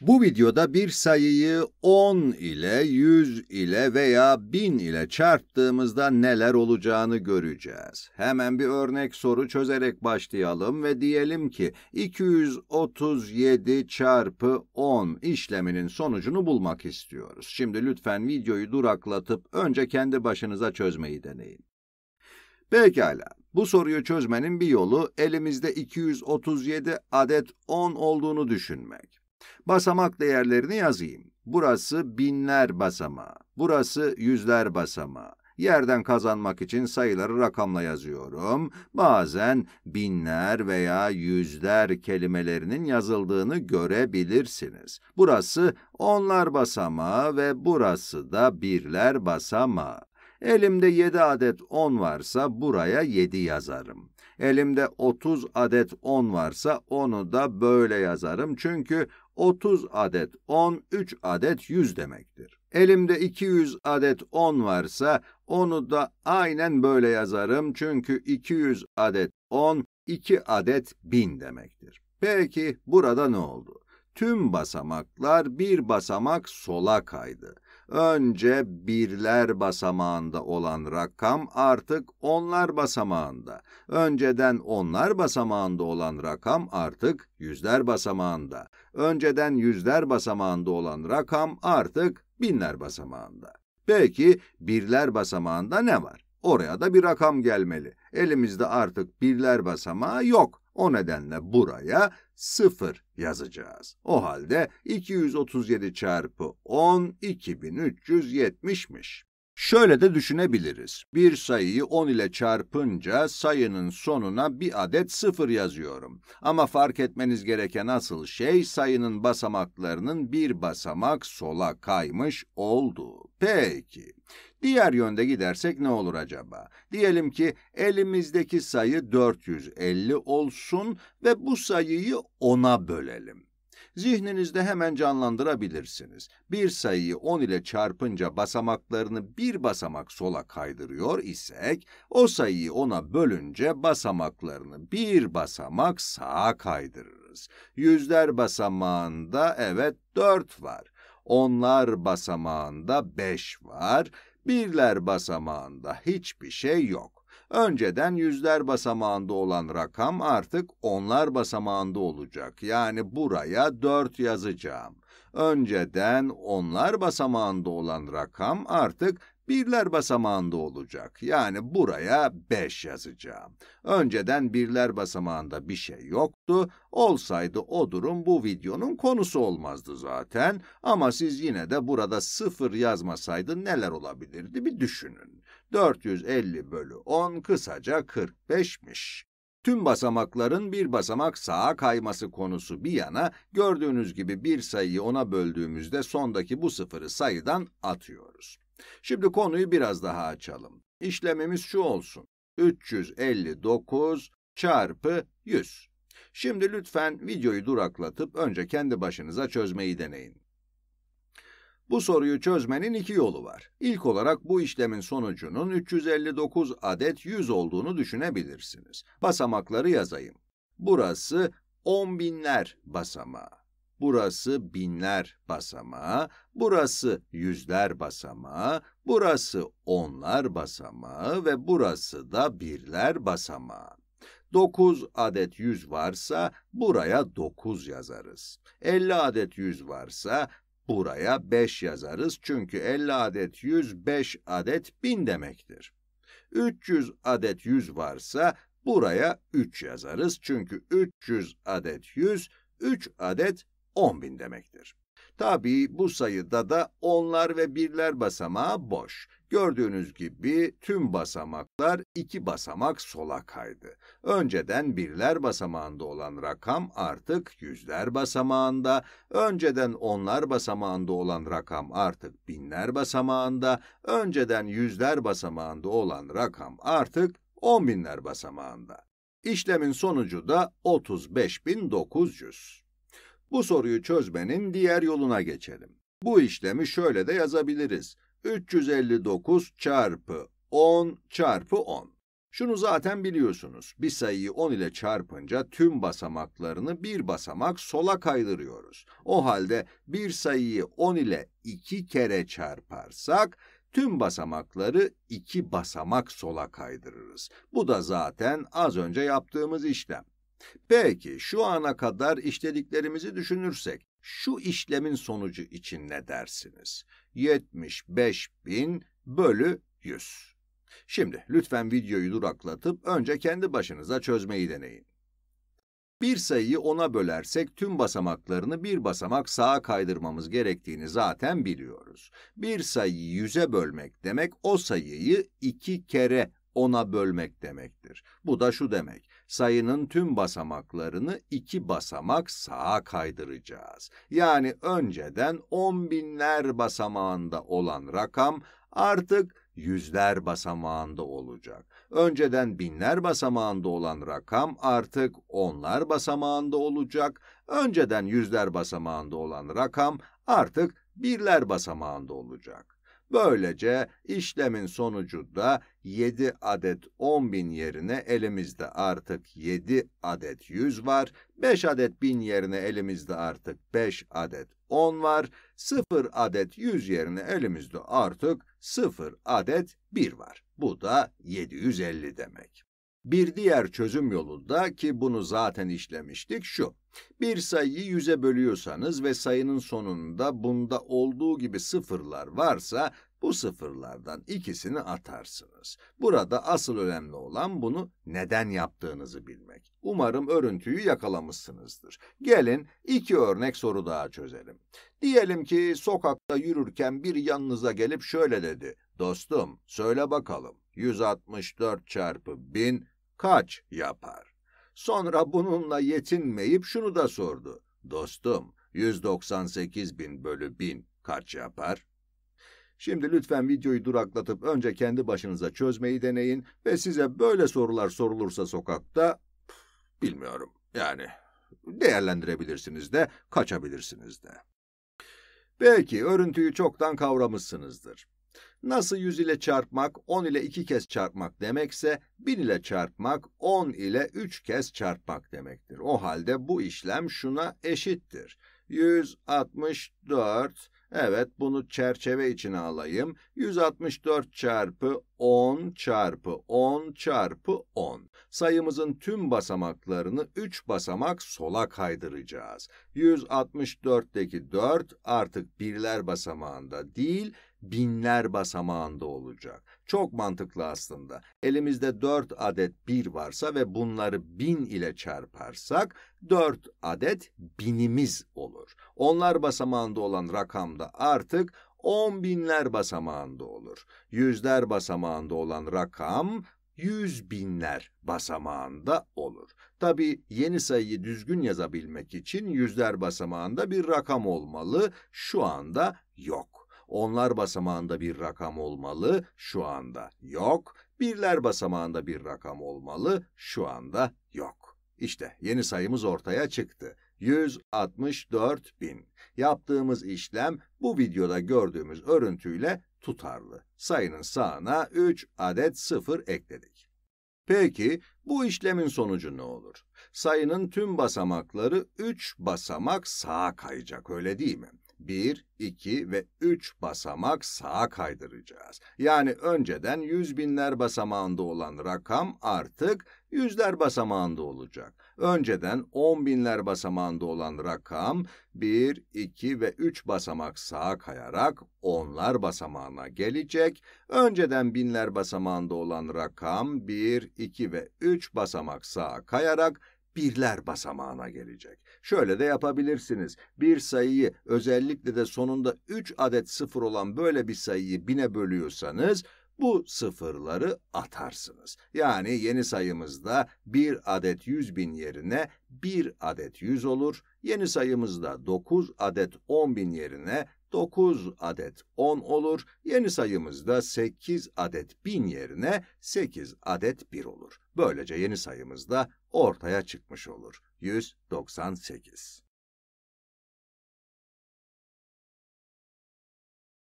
Bu videoda bir sayıyı 10 ile, 100 ile veya 1000 ile çarptığımızda neler olacağını göreceğiz. Hemen bir örnek soru çözerek başlayalım ve diyelim ki 237 çarpı 10 işleminin sonucunu bulmak istiyoruz. Şimdi lütfen videoyu duraklatıp önce kendi başınıza çözmeyi deneyin. Pekala. Bu soruyu çözmenin bir yolu elimizde 237 adet 10 olduğunu düşünmek. Basamak değerlerini yazayım. Burası binler basamağı, burası yüzler basamağı. Yerden kazanmak için sayıları rakamla yazıyorum. Bazen binler veya yüzler kelimelerinin yazıldığını görebilirsiniz. Burası onlar basamağı ve burası da birler basamağı. Elimde 7 adet 10 varsa buraya 7 yazarım. Elimde 30 adet 10 varsa onu da böyle yazarım. Çünkü 30 adet 10, 3 adet 100 demektir. Elimde 200 adet 10 varsa onu da aynen böyle yazarım çünkü 200 adet 10, 2 adet 1000 demektir. Peki burada ne oldu? Tüm basamaklar bir basamak sola kaydı. Önce birler basamağında olan rakam artık onlar basamağında. Önceden onlar basamağında olan rakam artık yüzler basamağında. Önceden yüzler basamağında olan rakam artık binler basamağında. Peki birler basamağında ne var? Oraya da bir rakam gelmeli. Elimizde artık birler basamağı yok. O nedenle buraya sıfır yazacağız. O halde 237 çarpı 10 2370'miş. Şöyle de düşünebiliriz. Bir sayıyı 10 ile çarpınca sayının sonuna bir adet 0 yazıyorum. Ama fark etmeniz gereken asıl şey sayının basamaklarının bir basamak sola kaymış olduğu. Peki, Diğer yönde gidersek ne olur acaba? Diyelim ki elimizdeki sayı 450 olsun ve bu sayıyı 10'a bölelim. Zihninizde hemen canlandırabilirsiniz. Bir sayıyı 10 ile çarpınca basamaklarını bir basamak sola kaydırıyor isek, o sayıyı 10'a bölünce basamaklarını bir basamak sağa kaydırırız. Yüzler basamağında evet 4 var. Onlar basamağında 5 var. Birler basamağında hiçbir şey yok. Önceden yüzler basamağında olan rakam artık onlar basamağında olacak. Yani buraya 4 yazacağım. Önceden onlar basamağında olan rakam artık birler basamağında olacak. Yani buraya 5 yazacağım. Önceden birler basamağında bir şey yoktu. Olsaydı o durum bu videonun konusu olmazdı zaten. Ama siz yine de burada 0 yazmasaydı neler olabilirdi bir düşünün. 450 bölü 10 kısaca 45'miş. Tüm basamakların bir basamak sağa kayması konusu bir yana, gördüğünüz gibi bir sayıyı ona böldüğümüzde sondaki bu sıfırı sayıdan atıyoruz. Şimdi konuyu biraz daha açalım. İşlemimiz şu olsun. 359 çarpı 100. Şimdi lütfen videoyu duraklatıp önce kendi başınıza çözmeyi deneyin. Bu soruyu çözmenin iki yolu var. İlk olarak bu işlemin sonucunun 359 adet 100 olduğunu düşünebilirsiniz. Basamakları yazayım. Burası on binler basamağı. Burası binler basamağı, burası yüzler basamağı, burası onlar basamağı ve burası da birler basamağı. 9 adet 100 varsa buraya 9 yazarız. 50 adet 100 varsa Buraya 5 yazarız çünkü 50 adet 100, 5 adet 1000 demektir. 300 adet 100 varsa buraya 3 yazarız çünkü 300 adet 100, 3 adet 10.000 demektir. Tabii bu sayıda da onlar ve birler basamağı boş. Gördüğünüz gibi tüm basamaklar iki basamak sola kaydı. Önceden birler basamağında olan rakam artık yüzler basamağında, önceden onlar basamağında olan rakam artık binler basamağında, önceden yüzler basamağında olan rakam artık on binler basamağında. İşlemin sonucu da 35.900. Bu soruyu çözmenin diğer yoluna geçelim. Bu işlemi şöyle de yazabiliriz. 359 çarpı 10 çarpı 10. Şunu zaten biliyorsunuz. Bir sayıyı 10 ile çarpınca tüm basamaklarını bir basamak sola kaydırıyoruz. O halde bir sayıyı 10 ile 2 kere çarparsak tüm basamakları 2 basamak sola kaydırırız. Bu da zaten az önce yaptığımız işlem. Peki şu ana kadar işlediklerimizi düşünürsek şu işlemin sonucu için ne dersiniz? 75 bin bölü 100. Şimdi lütfen videoyu duraklatıp önce kendi başınıza çözmeyi deneyin. Bir sayıyı 10'a bölersek tüm basamaklarını bir basamak sağa kaydırmamız gerektiğini zaten biliyoruz. Bir sayıyı 100'e bölmek demek o sayıyı 2 kere 10'a bölmek demektir. Bu da şu demek sayının tüm basamaklarını iki basamak sağa kaydıracağız. Yani önceden on binler basamağında olan rakam artık yüzler basamağında olacak. Önceden binler basamağında olan rakam artık onlar basamağında olacak. Önceden yüzler basamağında olan rakam artık birler basamağında olacak. Böylece işlemin sonucu da 7 adet 10.000 yerine elimizde artık 7 adet 100 var. 5 adet 1000 yerine elimizde artık 5 adet 10 var. 0 adet 100 yerine elimizde artık 0 adet 1 var. Bu da 750 demek. Bir diğer çözüm yolu da ki bunu zaten işlemiştik şu. Bir sayıyı yüze bölüyorsanız ve sayının sonunda bunda olduğu gibi sıfırlar varsa bu sıfırlardan ikisini atarsınız. Burada asıl önemli olan bunu neden yaptığınızı bilmek. Umarım örüntüyü yakalamışsınızdır. Gelin iki örnek soru daha çözelim. Diyelim ki sokakta yürürken bir yanınıza gelip şöyle dedi. Dostum söyle bakalım 164 çarpı 1000 kaç yapar? Sonra bununla yetinmeyip şunu da sordu. Dostum, 198 bin bölü 1000 kaç yapar? Şimdi lütfen videoyu duraklatıp önce kendi başınıza çözmeyi deneyin ve size böyle sorular sorulursa sokakta, bilmiyorum yani değerlendirebilirsiniz de kaçabilirsiniz de. Belki örüntüyü çoktan kavramışsınızdır. Nasıl 100 ile çarpmak 10 ile 2 kez çarpmak demekse 1000 ile çarpmak 10 ile 3 kez çarpmak demektir. O halde bu işlem şuna eşittir. 164 evet bunu çerçeve içine alayım. 164 çarpı 10 çarpı 10 çarpı 10. Sayımızın tüm basamaklarını 3 basamak sola kaydıracağız. 164'teki 4 artık birler basamağında değil, binler basamağında olacak. Çok mantıklı aslında. Elimizde 4 adet 1 varsa ve bunları 1000 ile çarparsak 4 adet binimiz olur. Onlar basamağında olan rakam da artık on binler basamağında olur. Yüzler basamağında olan rakam yüz binler basamağında olur. Tabi yeni sayıyı düzgün yazabilmek için yüzler basamağında bir rakam olmalı. Şu anda yok. Onlar basamağında bir rakam olmalı, şu anda yok. Birler basamağında bir rakam olmalı, şu anda yok. İşte yeni sayımız ortaya çıktı. 164 bin. Yaptığımız işlem bu videoda gördüğümüz örüntüyle tutarlı. Sayının sağına 3 adet 0 ekledik. Peki bu işlemin sonucu ne olur? Sayının tüm basamakları 3 basamak sağa kayacak öyle değil mi? 1, 2 ve 3 basamak sağa kaydıracağız. Yani önceden yüz binler basamağında olan rakam artık yüzler basamağında olacak. Önceden on binler basamağında olan rakam 1, 2 ve 3 basamak sağa kayarak onlar basamağına gelecek. Önceden binler basamağında olan rakam 1, 2 ve 3 basamak sağa kayarak birler basamağına gelecek. Şöyle de yapabilirsiniz. Bir sayıyı özellikle de sonunda 3 adet sıfır olan böyle bir sayıyı bine bölüyorsanız bu sıfırları atarsınız. Yani yeni sayımızda 1 adet 100 bin yerine 1 adet 100 olur. Yeni sayımızda 9 adet 10 bin yerine 9 adet 10 olur. Yeni sayımızda 8 adet 1000 yerine 8 adet 1 olur. Böylece yeni sayımız da ortaya çıkmış olur. 198.